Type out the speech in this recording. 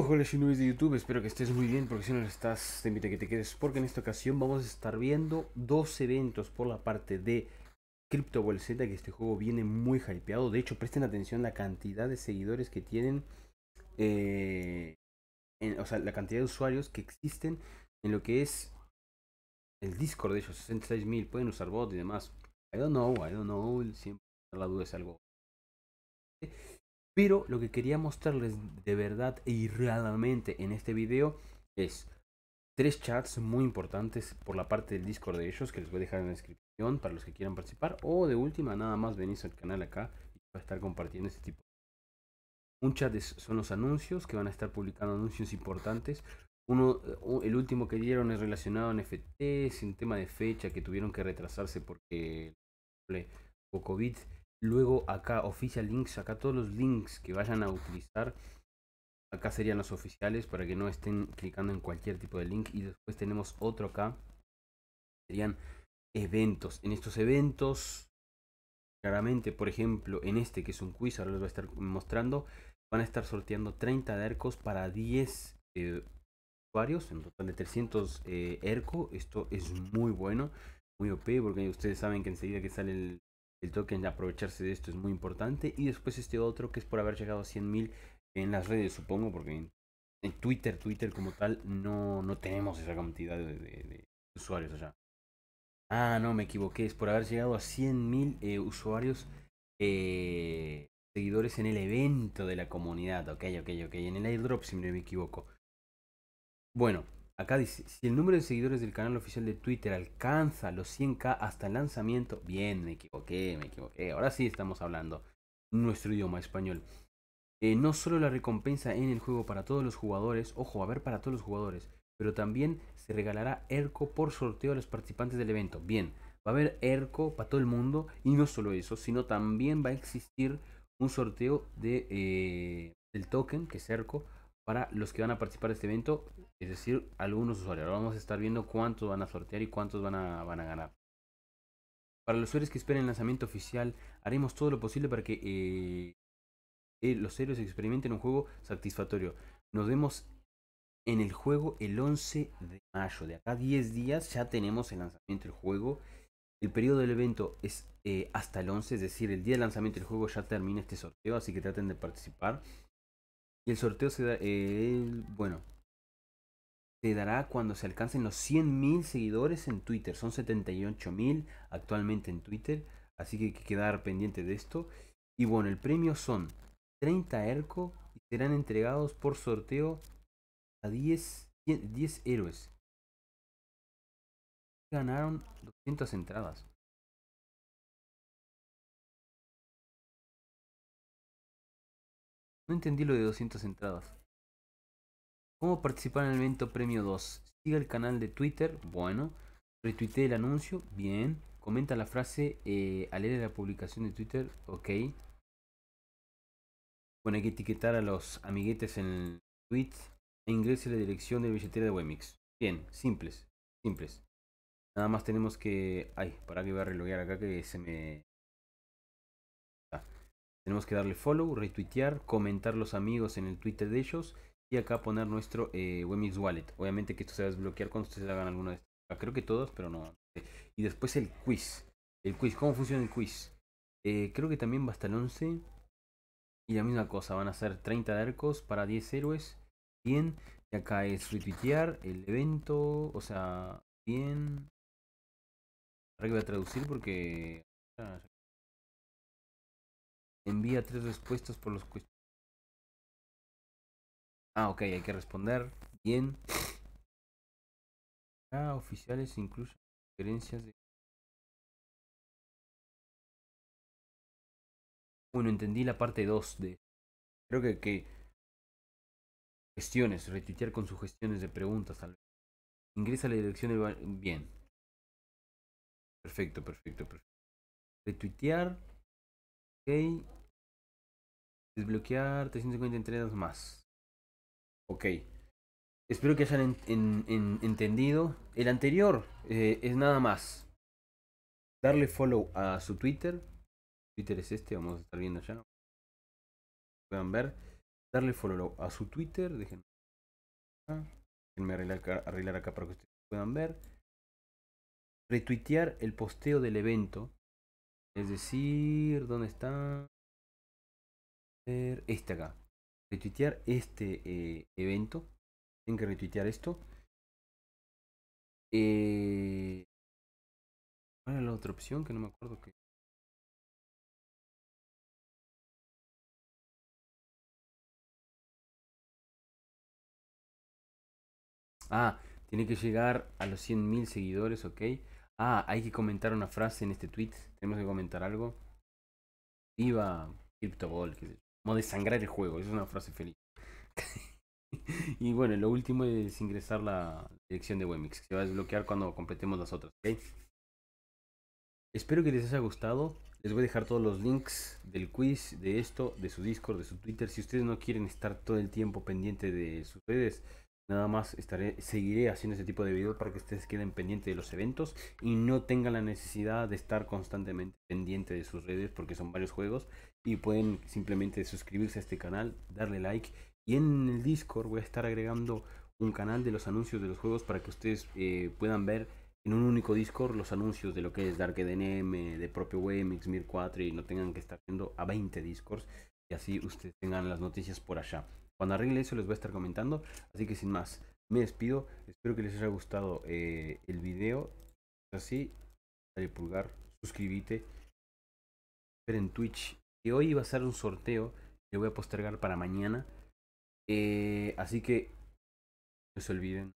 Hola, si de YouTube, espero que estés muy bien, porque si no estás, te invito a que te quedes, porque en esta ocasión vamos a estar viendo dos eventos por la parte de Crypto Wall Z, que este juego viene muy hypeado, de hecho presten atención la cantidad de seguidores que tienen, eh, o sea, la cantidad de usuarios que existen en lo que es el Discord, de ellos, 66.000, pueden usar bot y demás. I don't know, I don't know, siempre la duda es algo pero lo que quería mostrarles de verdad e realmente en este video es tres chats muy importantes por la parte del Discord de ellos que les voy a dejar en la descripción para los que quieran participar o de última nada más venís al canal acá y va a estar compartiendo este tipo. Un chat son los anuncios que van a estar publicando anuncios importantes. Uno, el último que dieron es relacionado a NFT, sin tema de fecha que tuvieron que retrasarse porque por COVID. Luego acá, oficial Links, acá todos los links que vayan a utilizar, acá serían los oficiales para que no estén clicando en cualquier tipo de link. Y después tenemos otro acá, serían eventos. En estos eventos, claramente, por ejemplo, en este que es un quiz, ahora les voy a estar mostrando, van a estar sorteando 30 de ERCOS para 10 eh, usuarios, en total de 300 eh, ERCO. Esto es muy bueno, muy OP, porque ustedes saben que enseguida que sale el el token de aprovecharse de esto es muy importante. Y después este otro que es por haber llegado a 100.000 en las redes, supongo, porque en, Twitter, Twitter como tal, no, no tenemos esa cantidad de, usuarios allá. Ah, no, me equivoqué, es por haber llegado a 100.000 eh, usuarios, eh, seguidores en el evento de la comunidad. Ok, ok, ok, en el airdrop si no me equivoco. Bueno, Acá dice, si el número de seguidores del canal oficial de Twitter alcanza los 100k hasta el lanzamiento, bien, me equivoqué, me equivoqué, ahora sí estamos hablando nuestro idioma español. Eh, no solo la recompensa en el juego para todos los jugadores, ojo, a ver para todos los jugadores, pero también se regalará ERCO por sorteo a los participantes del evento. Bien, va a haber ERCO para todo el mundo y no solo eso, sino también va a existir un sorteo de, eh, del token, que es ERCO, para los que van a participar de este evento, es decir, algunos usuarios. Ahora vamos a estar viendo cuántos van a sortear y cuántos van a, ganar. Para los usuarios que esperen el lanzamiento oficial, haremos todo lo posible para que eh, eh, los héroes experimenten un juego satisfactorio. Nos vemos en el juego el 11 de mayo. De acá 10 días ya tenemos el lanzamiento del juego. El periodo del evento es eh, hasta el 11, es decir, el día de lanzamiento del juego ya termina este sorteo, así que traten de participar. Y el sorteo se da, bueno, se dará cuando se alcancen los 100.000 seguidores en Twitter. Son 78.000 actualmente en Twitter, así que hay que quedar pendiente de esto. Y bueno, el premio son 30 ERCO y serán entregados por sorteo a 10, 10 héroes. Ganaron 200 entradas. No entendí lo de 200 entradas. ¿Cómo participar en el evento Premio 2? Siga el canal de Twitter, bueno. Retuite el anuncio, bien. Comenta la frase eh, al leer la publicación de Twitter, ok. Bueno, hay que etiquetar a los amiguetes en el tweet e ingrese la dirección de billetera de Wemix. Bien, simples, simples. Nada más tenemos que... Ay, para que voy a reloguear acá que se me tenemos que darle follow, retuitear, comentar los amigos en el Twitter de ellos y acá poner nuestro eh, Wemix Wallet. Obviamente que esto se va a desbloquear cuando ustedes hagan alguno de estos. Ah, creo que todos, pero no. Y después el quiz. El quiz, ¿cómo funciona el quiz? Eh, creo que también va hasta el 11. Y la misma cosa, van a ser 30 arcos para 10 héroes. 100. Y acá es retuitear el evento. O sea, bien. Ahora que voy a traducir porque... Ah, Envía tres respuestas por los cuestiones. Ah, ok, hay que responder. Bien. Ah, oficiales incluso sugerencias de... Bueno, entendí la parte 2 de... Creo que, que... Gestiones, retuitear con sugestiones de preguntas Ingresa la dirección Bien. Perfecto, perfecto, perfecto. Retuitear. Ok. Desbloquear 350 entregas más. Ok. Espero que hayan entendido. El anterior eh, es nada más. Darle follow a su Twitter. Twitter es este, vamos a estar viendo ya. Puedan ver. Darle follow a su Twitter. Déjenme, arreglar, acá, arreglar acá para que ustedes puedan ver. Retuitear el posteo del evento. Es decir, ¿dónde está? este acá. Retuitear este eh, evento. Tienen que retuitear esto. Eh, ¿Cuál la otra opción? Que no me acuerdo que. Ah, tiene que llegar a los 100.000 seguidores, ok. Ah, hay que comentar una frase en este tweet. Tenemos que comentar algo. Viva CryptoBall, como desangrar el juego. es una frase feliz. y bueno, lo último es ingresar la dirección de Wemix, que se va a desbloquear cuando completemos las otras. Espero que les haya gustado. Les voy a dejar todos los links del quiz, de esto, de su Discord, de su Twitter. Si ustedes no quieren estar todo el tiempo pendiente de sus redes, Nada más estaré, seguiré haciendo ese tipo de videos para que ustedes queden pendientes de los eventos y no tengan la necesidad de estar constantemente pendiente de sus redes porque son varios juegos y pueden simplemente suscribirse a este canal, darle like y en el Discord voy a estar agregando un canal de los anuncios de los juegos para que ustedes eh, puedan ver en un único Discord los anuncios de lo que es Dark DNM, de propio Wemix, Mir 4 y no tengan que estar viendo a 20 Discords y así ustedes tengan las noticias por allá. Cuando arregle eso les voy a estar comentando. Así que sin más, me despido. Espero que les haya gustado eh, el video. Así, dale pulgar, suscríbete. Esperen en Twitch. Que hoy iba a ser un sorteo. Lo voy a postergar para mañana. Eh, así que no se olviden